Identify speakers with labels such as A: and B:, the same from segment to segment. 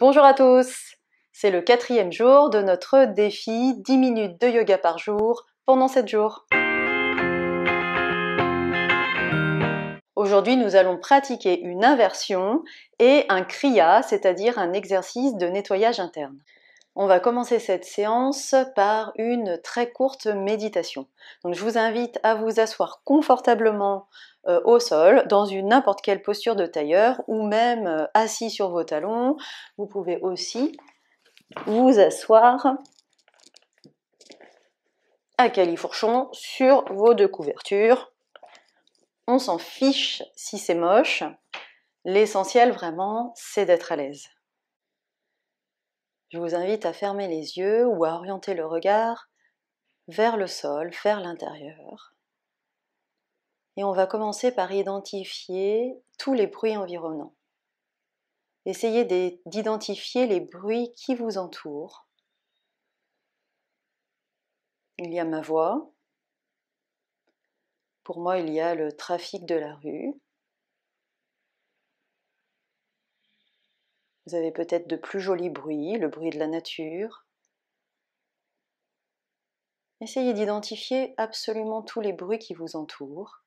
A: Bonjour à tous C'est le quatrième jour de notre défi 10 minutes de yoga par jour pendant 7 jours. Aujourd'hui, nous allons pratiquer une inversion et un kriya, c'est-à-dire un exercice de nettoyage interne. On va commencer cette séance par une très courte méditation. Donc je vous invite à vous asseoir confortablement euh, au sol, dans une n'importe quelle posture de tailleur, ou même euh, assis sur vos talons. Vous pouvez aussi vous asseoir à califourchon sur vos deux couvertures. On s'en fiche si c'est moche. L'essentiel vraiment, c'est d'être à l'aise. Je vous invite à fermer les yeux ou à orienter le regard vers le sol, vers l'intérieur. Et on va commencer par identifier tous les bruits environnants. Essayez d'identifier les bruits qui vous entourent. Il y a ma voix. Pour moi, il y a le trafic de la rue. Vous avez peut-être de plus jolis bruits, le bruit de la nature. Essayez d'identifier absolument tous les bruits qui vous entourent,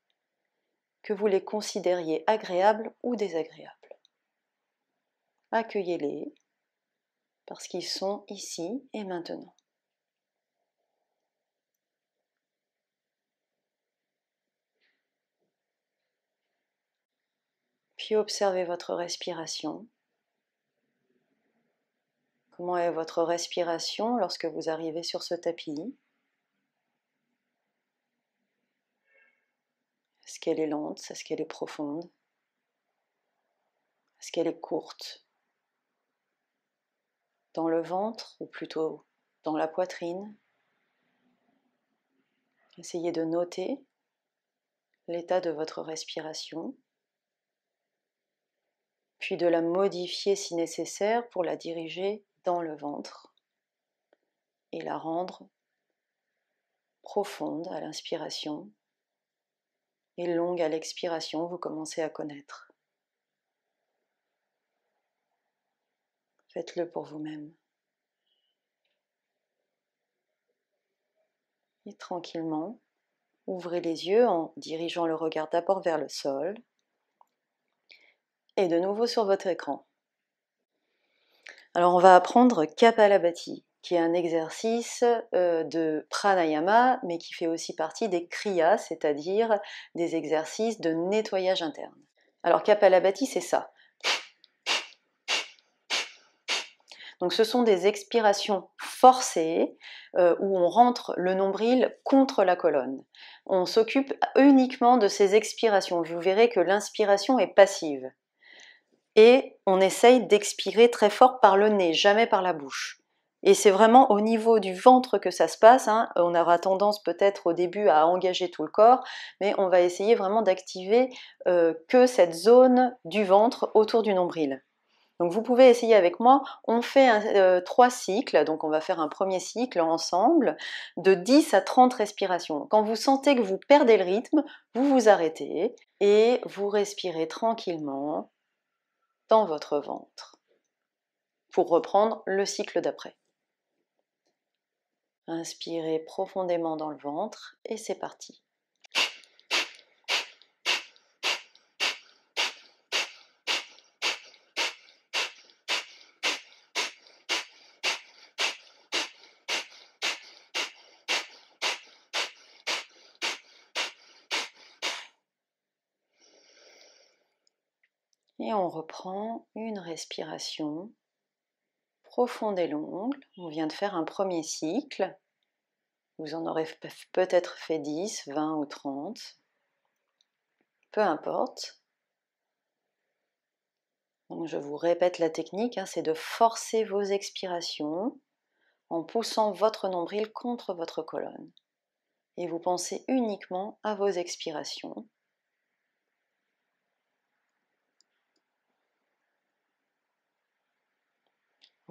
A: que vous les considériez agréables ou désagréables. Accueillez-les parce qu'ils sont ici et maintenant. Puis observez votre respiration. Comment est votre respiration lorsque vous arrivez sur ce tapis Est-ce qu'elle est lente Est-ce qu'elle est profonde Est-ce qu'elle est courte Dans le ventre ou plutôt dans la poitrine Essayez de noter l'état de votre respiration, puis de la modifier si nécessaire pour la diriger dans le ventre et la rendre profonde à l'inspiration et longue à l'expiration, vous commencez à connaître. Faites-le pour vous-même. Et tranquillement, ouvrez les yeux en dirigeant le regard d'abord vers le sol et de nouveau sur votre écran. Alors on va apprendre Kapalabhati, qui est un exercice euh, de pranayama, mais qui fait aussi partie des kriyas, c'est-à-dire des exercices de nettoyage interne. Alors Kapalabhati, c'est ça. Donc ce sont des expirations forcées euh, où on rentre le nombril contre la colonne. On s'occupe uniquement de ces expirations. Vous verrez que l'inspiration est passive et on essaye d'expirer très fort par le nez, jamais par la bouche. Et c'est vraiment au niveau du ventre que ça se passe. Hein. Euh, on aura tendance peut-être au début à engager tout le corps, mais on va essayer vraiment d'activer euh, que cette zone du ventre autour du nombril. Donc vous pouvez essayer avec moi. On fait euh, trois cycles, donc on va faire un premier cycle ensemble de 10 à 30 respirations. Quand vous sentez que vous perdez le rythme, vous vous arrêtez et vous respirez tranquillement votre ventre pour reprendre le cycle d'après. Inspirez profondément dans le ventre et c'est parti. on reprend une respiration profonde et longue. On vient de faire un premier cycle. Vous en aurez peut-être fait 10, 20 ou 30. Peu importe. Donc je vous répète la technique, hein, c'est de forcer vos expirations en poussant votre nombril contre votre colonne. Et vous pensez uniquement à vos expirations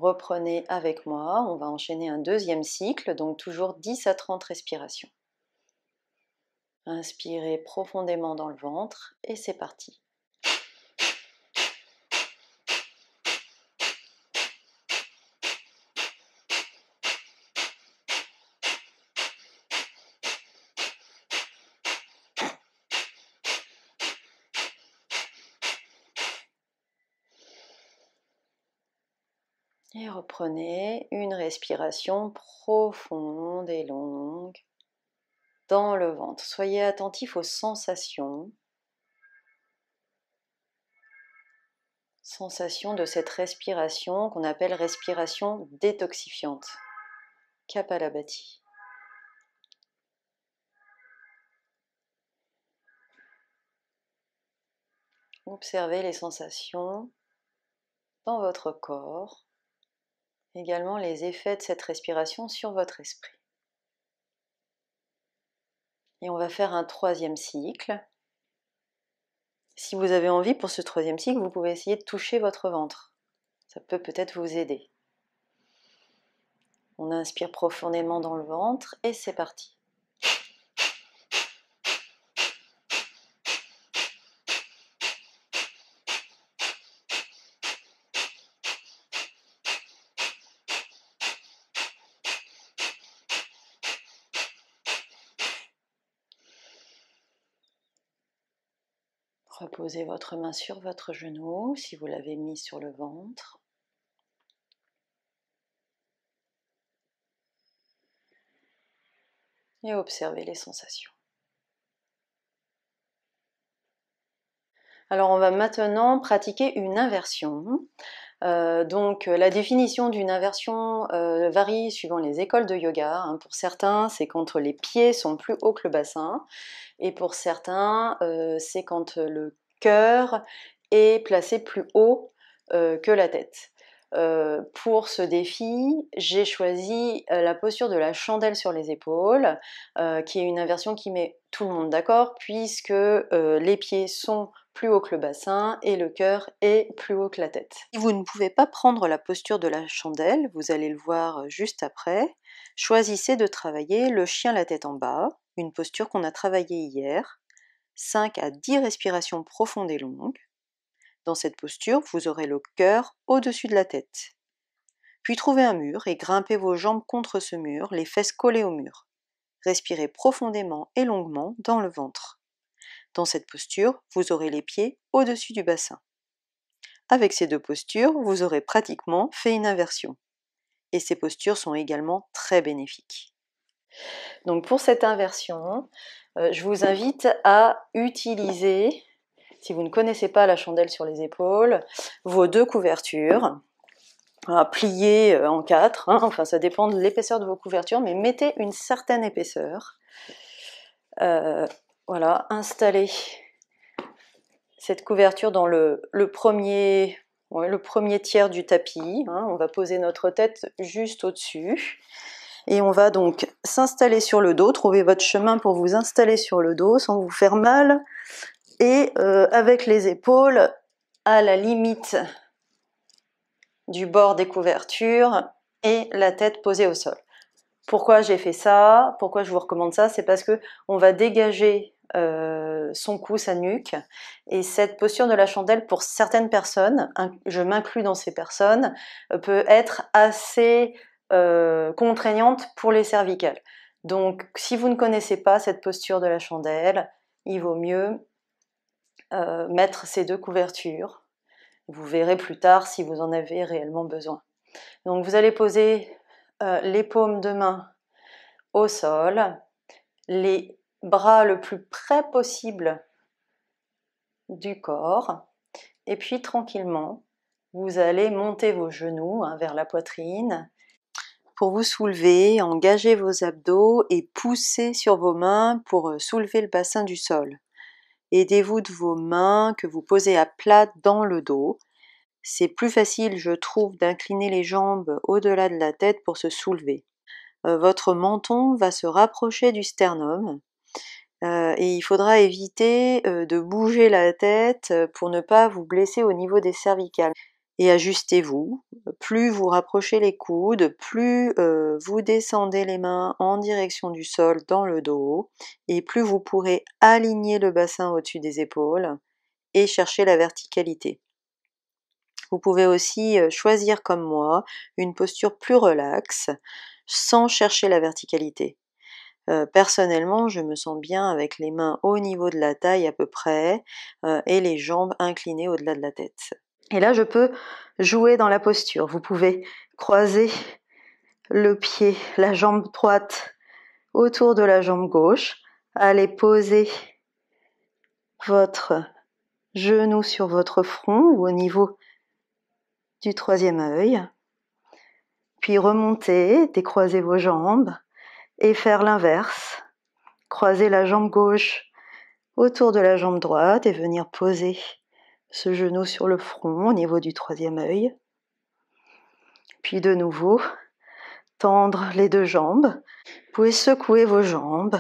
A: Reprenez avec moi, on va enchaîner un deuxième cycle, donc toujours 10 à 30 respirations. Inspirez profondément dans le ventre et c'est parti. Et reprenez une respiration profonde et longue dans le ventre. Soyez attentif aux sensations. Sensations de cette respiration qu'on appelle respiration détoxifiante. Kapalabhati. Observez les sensations dans votre corps également les effets de cette respiration sur votre esprit. Et on va faire un troisième cycle. Si vous avez envie pour ce troisième cycle, vous pouvez essayer de toucher votre ventre. Ça peut peut-être vous aider. On inspire profondément dans le ventre et c'est parti. Reposez votre main sur votre genou si vous l'avez mis sur le ventre. Et observez les sensations. Alors on va maintenant pratiquer une inversion. Euh, donc euh, la définition d'une inversion euh, varie suivant les écoles de yoga. Hein. Pour certains, c'est quand les pieds sont plus hauts que le bassin, et pour certains, c'est quand le cœur est placé plus haut que la tête. pour ce défi, j'ai choisi la posture de la chandelle sur les épaules, qui est une inversion qui met tout le monde d'accord, puisque les pieds sont plus haut que le bassin et le cœur est plus haut que la tête. Si vous ne pouvez pas prendre la posture de la chandelle, vous allez le voir euh, juste après, choisissez de travailler le chien la tête en bas, une posture qu'on a travaillée hier, 5 à 10 respirations profondes et longues. Dans cette posture, vous aurez le cœur au-dessus de la tête. Puis trouvez un mur et grimpez vos jambes contre ce mur, les fesses collées au mur. Respirez profondément et longuement dans le ventre. Dans cette posture, vous aurez les pieds au-dessus du bassin. Avec ces deux postures, vous aurez pratiquement fait une inversion. Et ces postures sont également très bénéfiques. Donc pour cette inversion, euh, je vous invite à utiliser, si vous ne connaissez pas la chandelle sur les épaules, vos deux couvertures à euh, en quatre, hein, enfin ça dépend de l'épaisseur de vos couvertures, mais mettez une certaine épaisseur. Euh, voilà, installer cette couverture dans le, premier, le premier tiers du tapis. Hein. On va poser notre tête juste au-dessus. Et on va donc s'installer sur le dos, trouver votre chemin pour vous installer sur le dos sans vous faire mal. Et euh, avec les épaules à la limite du bord des couvertures et la tête posée au sol. Pourquoi j'ai fait ça Pourquoi je vous recommande ça C'est parce que on va dégager euh, son cou, sa nuque. Et cette posture de la chandelle, pour certaines personnes, je m'inclus dans ces personnes, euh, peut être assez euh, contraignante pour les cervicales. Donc, si vous ne connaissez pas cette posture de la chandelle, il vaut mieux mettre ces deux couvertures. Vous verrez plus tard si vous en avez réellement besoin. Donc, vous allez poser euh, les paumes de main au sol, les bras le plus près possible du corps, et puis tranquillement, vous allez monter vos genoux hein, vers la poitrine pour vous soulever, engager vos abdos et pousser sur vos mains pour euh, soulever le bassin du sol. Aidez-vous de vos mains que vous posez à plat dans le dos c'est plus facile, je trouve, d'incliner les jambes au-delà de la tête pour se soulever. Euh, votre menton va se rapprocher du sternum euh, et il faudra éviter euh, de bouger la tête pour ne pas vous blesser au niveau des cervicales. Et ajustez-vous. Plus vous rapprochez les coudes, plus vous descendez les mains en direction du sol dans le dos et plus vous pourrez aligner le bassin au-dessus des épaules et chercher la verticalité. Vous pouvez aussi choisir comme moi une posture plus relaxe sans chercher la verticalité. personnellement, je me sens bien avec les mains au niveau de la taille à peu près et les jambes inclinées au-delà de la tête.
B: Et là, je peux jouer dans la posture. Vous pouvez croiser le pied, la jambe droite autour de la jambe gauche. Allez poser votre genou sur votre front ou au niveau du troisième œil, puis remonter, décroiser vos jambes et faire l'inverse. Croiser la jambe gauche autour de la jambe droite et venir poser ce genou sur le front au niveau du troisième œil. Puis de nouveau, tendre les deux jambes. Vous pouvez secouer vos jambes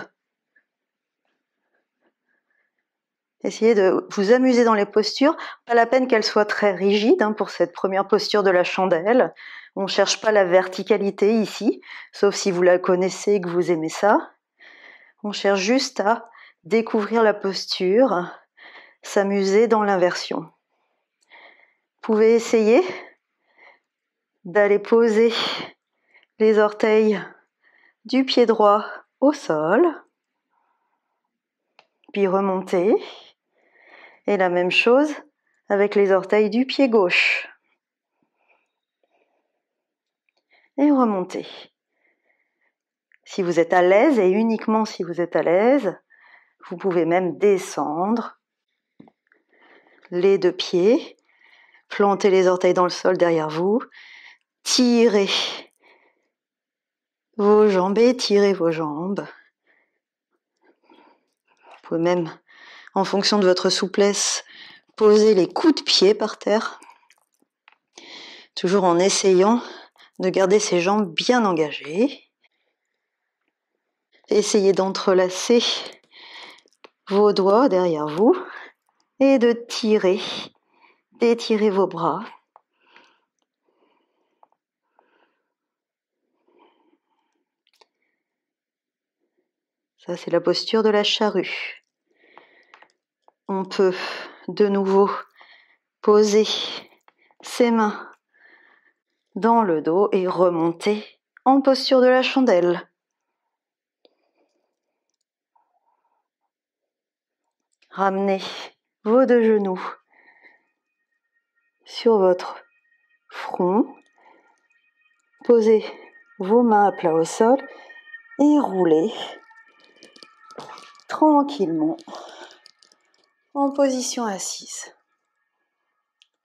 B: Essayez de vous amuser dans les postures. Pas la peine qu'elles soient très rigides hein, pour cette première posture de la chandelle. On ne cherche pas la verticalité ici, sauf si vous la connaissez et que vous aimez ça. On cherche juste à découvrir la posture, s'amuser dans l'inversion. Vous pouvez essayer d'aller poser les orteils du pied droit au sol, puis remonter. Et la même chose avec les orteils du pied gauche. Et remontez. Si vous êtes à l'aise, et uniquement si vous êtes à l'aise, vous pouvez même descendre les deux pieds, planter les orteils dans le sol derrière vous, tirer vos jambes, tirer vos jambes. Vous pouvez même en fonction de votre souplesse, posez les coups de pied par terre, toujours en essayant de garder ses jambes bien engagées. Essayez d'entrelacer vos doigts derrière vous et de tirer, d'étirer vos bras. Ça, c'est la posture de la charrue on peut de nouveau poser ses mains dans le dos et remonter en posture de la chandelle. Ramenez vos deux genoux sur votre front. Posez vos mains à plat au sol et roulez tranquillement en position
A: assise.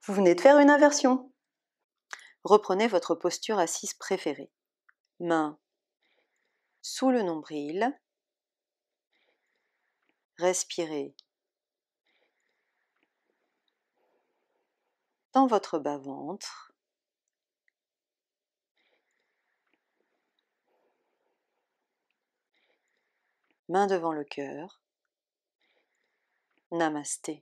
A: Vous venez de faire une inversion. Reprenez votre posture assise préférée. Main sous le nombril. Respirez dans votre bas-ventre. Main devant le cœur. Namasté.